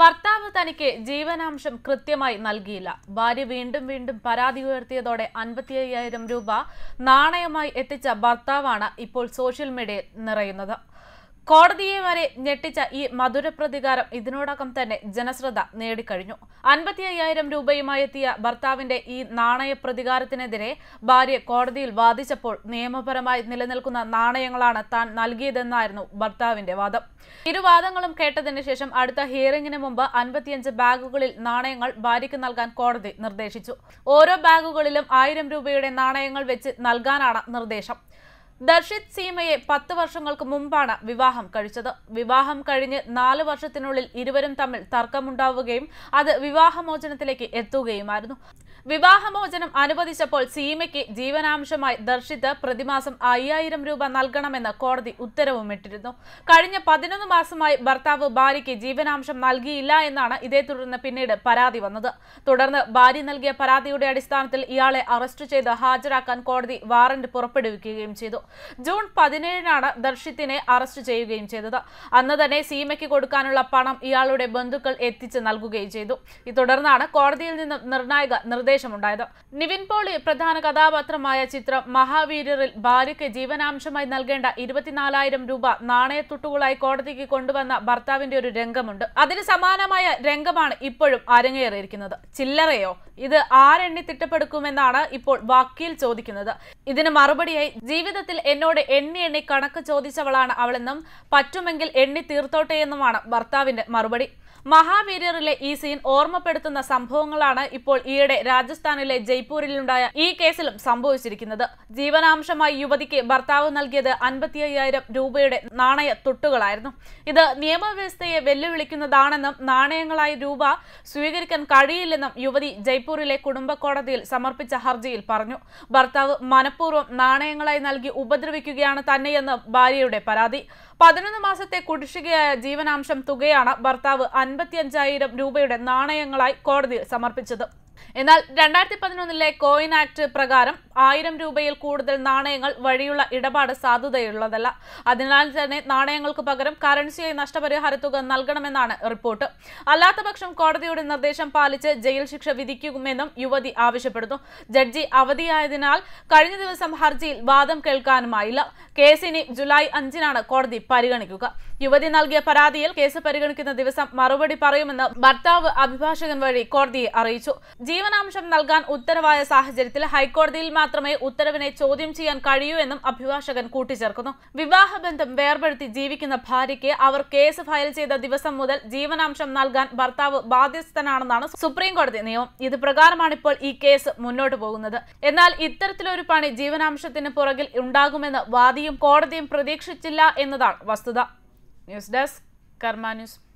ഭർത്താവ് തനിക്ക് ജീവനാംശം കൃത്യമായി നൽകിയില്ല ഭാര്യ വീണ്ടും വീണ്ടും പരാതി ഉയർത്തിയതോടെ അൻപത്തി അയ്യായിരം രൂപ നാണയമായി എത്തിച്ച ഭർത്താവാണ് ഇപ്പോൾ സോഷ്യൽ മീഡിയയിൽ നിറയുന്നത് കോടതിയെ വരെ ഞെട്ടിച്ച ഈ മധുര പ്രതികാരം ഇതിനോടകം തന്നെ ജനശ്രദ്ധ നേടിക്കഴിഞ്ഞു അൻപത്തി അയ്യായിരം രൂപയുമായെത്തിയ ഭർത്താവിന്റെ ഈ നാണയ പ്രതികാരത്തിനെതിരെ ഭാര്യ കോടതിയിൽ വാദിച്ചപ്പോൾ നിയമപരമായി നിലനിൽക്കുന്ന നാണയങ്ങളാണ് താൻ നൽകിയതെന്നായിരുന്നു ഭർത്താവിന്റെ വാദം ഇരുവാദങ്ങളും കേട്ടതിന് ശേഷം അടുത്ത ഹിയറിംഗിന് മുമ്പ് അൻപത്തിയഞ്ച് ബാഗുകളിൽ നാണയങ്ങൾ ഭാര്യയ്ക്ക് നൽകാൻ കോടതി നിർദ്ദേശിച്ചു ഓരോ ബാഗുകളിലും ആയിരം രൂപയുടെ നാണയങ്ങൾ വെച്ച് നൽകാനാണ് നിർദ്ദേശം ദർശിത് സീമയെ പത്ത് വർഷങ്ങൾക്ക് മുമ്പാണ് വിവാഹം കഴിച്ചത് വിവാഹം കഴിഞ്ഞ് നാല് വർഷത്തിനുള്ളിൽ ഇരുവരും തമ്മിൽ തർക്കമുണ്ടാവുകയും അത് വിവാഹമോചനത്തിലേക്ക് എത്തുകയുമായിരുന്നു വിവാഹമോചനം അനുവദിച്ചപ്പോൾ സീമയ്ക്ക് ജീവനാംശമായി ദർശിത്ത് പ്രതിമാസം അയ്യായിരം രൂപ നൽകണമെന്ന് കോടതി ഉത്തരവും ഇട്ടിരുന്നു കഴിഞ്ഞ പതിനൊന്ന് മാസമായി ഭർത്താവ് ഭാര്യയ്ക്ക് ജീവനാംശം നൽകിയില്ല എന്നാണ് ഇതേ തുടർന്ന് പിന്നീട് പരാതി വന്നത് തുടർന്ന് ഭാര്യ നൽകിയ പരാതിയുടെ അടിസ്ഥാനത്തിൽ ഇയാളെ അറസ്റ്റ് ചെയ്ത് ഹാജരാക്കാൻ കോടതി വാറന്റ് പുറപ്പെടുവിക്കുകയും ചെയ്തു ജൂൺ പതിനേഴിനാണ് ദർശിത്തിനെ അറസ്റ്റ് ചെയ്യുകയും ചെയ്തത് അന്ന് തന്നെ സീമയ്ക്ക് കൊടുക്കാനുള്ള പണം ഇയാളുടെ ബന്ധുക്കൾ എത്തിച്ച് നൽകുകയും ചെയ്തു തുടർന്നാണ് കോടതിയിൽ നിന്നും നിർണായക നിർദ്ദേശമുണ്ടായത് നിവിൻ പോളി പ്രധാന കഥാപാത്രമായ ചിത്രം മഹാവീരറിൽ ഭാര്യയ്ക്ക് ജീവനാംശമായി നൽകേണ്ട ഇരുപത്തിനാലായിരം രൂപ നാണയത്തുട്ടുകളായി കോടതിക്ക് കൊണ്ടുവന്ന ഭർത്താവിന്റെ ഒരു രംഗമുണ്ട് അതിന് സമാനമായ രംഗമാണ് ഇപ്പോഴും അരങ്ങേറിയിരിക്കുന്നത് ചില്ലറയോ ഇത് ആരെണ്ണി തിട്ടപ്പെടുക്കുമെന്നാണ് ഇപ്പോൾ വാക്കിയിൽ ചോദിക്കുന്നത് ഇതിന് മറുപടിയായി ജീവിതത്തിൽ എന്നോട് എണ്ണി എണ്ണി കണക്ക് ചോദിച്ചവളാണ് അവളെന്നും പറ്റുമെങ്കിൽ എണ്ണി തീർത്തോട്ടെ എന്നുമാണ് ഭർത്താവിന്റെ മറുപടി മഹാവീര്യറിലെ ഈ സീൻ ഓർമ്മപ്പെടുത്തുന്ന സംഭവങ്ങളാണ് ഇപ്പോൾ ഈയിടെ രാജസ്ഥാനിലെ ജയ്പൂരിലുണ്ടായ ഈ കേസിലും സംഭവിച്ചിരിക്കുന്നത് ജീവനാംശമായി യുവതിക്ക് ഭർത്താവ് നൽകിയത് അൻപത്തി അയ്യായിരം രൂപയുടെ നാണയ തൊട്ടുകളായിരുന്നു ഇത് നിയമവ്യവസ്ഥയെ വെല്ലുവിളിക്കുന്നതാണെന്നും നാണയങ്ങളായി രൂപ സ്വീകരിക്കാൻ കഴിയില്ലെന്നും യുവതി ജയ്പൂരിലെ കുടുംബ കോടതിയിൽ സമർപ്പിച്ച ഹർജിയിൽ പറഞ്ഞു ഭർത്താവ് മനഃപൂർവ്വം നാണയങ്ങളായി നൽകി ഉപദ്രവിക്കുകയാണ് തന്നെയെന്ന് ഭാര്യയുടെ പരാതി പതിനൊന്ന് മാസത്തെ കുടിശ്ശികയായ ജീവനാംശം തുകയാണ് ഭർത്താവ് അഞ്ചായിരം രൂപയുടെ നാണയങ്ങളായി കോടതിയിൽ സമർപ്പിച്ചത് എന്നാൽ രണ്ടായിരത്തി പതിനൊന്നിലെ കോയിൻ ആക്ട് പ്രകാരം ആയിരം രൂപയിൽ കൂടുതൽ നാണയങ്ങൾ വഴിയുള്ള ഇടപാട് സാധ്യതയുള്ളതല്ല അതിനാൽ തന്നെ നാണയങ്ങൾക്ക് പകരം കറൻസിയായി നഷ്ടപരിഹാര തുക നൽകണമെന്നാണ് റിപ്പോർട്ട് അല്ലാത്തപക്ഷം കോടതിയുടെ നിർദ്ദേശം പാലിച്ച് ജയിൽ ശിക്ഷ വിധിക്കുമെന്നും യുവതി ആവശ്യപ്പെടുന്നു ജഡ്ജി അവധിയായതിനാൽ കഴിഞ്ഞ ദിവസം ഹർജിയിൽ വാദം കേൾക്കാനുമായില്ല കേസിനെ ജൂലൈ അഞ്ചിനാണ് കോടതി പരിഗണിക്കുക യുവതി നൽകിയ പരാതിയിൽ കേസ് പരിഗണിക്കുന്ന ദിവസം മറുപടി പറയുമെന്ന് ഭർത്താവ് അഭിഭാഷകൻ വഴി കോടതിയെ അറിയിച്ചു ജീവനാംശം നൽകാൻ ഉത്തരവായ സാഹചര്യത്തിൽ ഹൈക്കോടതിയിൽ മാത്രമേ ഉത്തരവിനെ ചോദ്യം ചെയ്യാൻ കഴിയൂ എന്നും അഭിഭാഷകൻ കൂട്ടിച്ചേർക്കുന്നു വിവാഹബന്ധം വേർപെടുത്തി ജീവിക്കുന്ന ഭാര്യയ്ക്ക് അവർ കേസ് ഫയൽ ചെയ്ത ദിവസം മുതൽ ജീവനാംശം നൽകാൻ ഭർത്താവ് ബാധ്യസ്ഥനാണെന്നാണ് സുപ്രീം കോടതി നിയമം ഇത് പ്രകാരമാണ് ഇപ്പോൾ ഈ കേസ് മുന്നോട്ട് പോകുന്നത് എന്നാൽ ഇത്തരത്തിലൊരു പണി ജീവനാംശത്തിന് പുറകിൽ ഉണ്ടാകുമെന്ന് വാദിയും കോടതിയും പ്രതീക്ഷിച്ചില്ല എന്നതാണ് വസ്തുത News das Carmanius.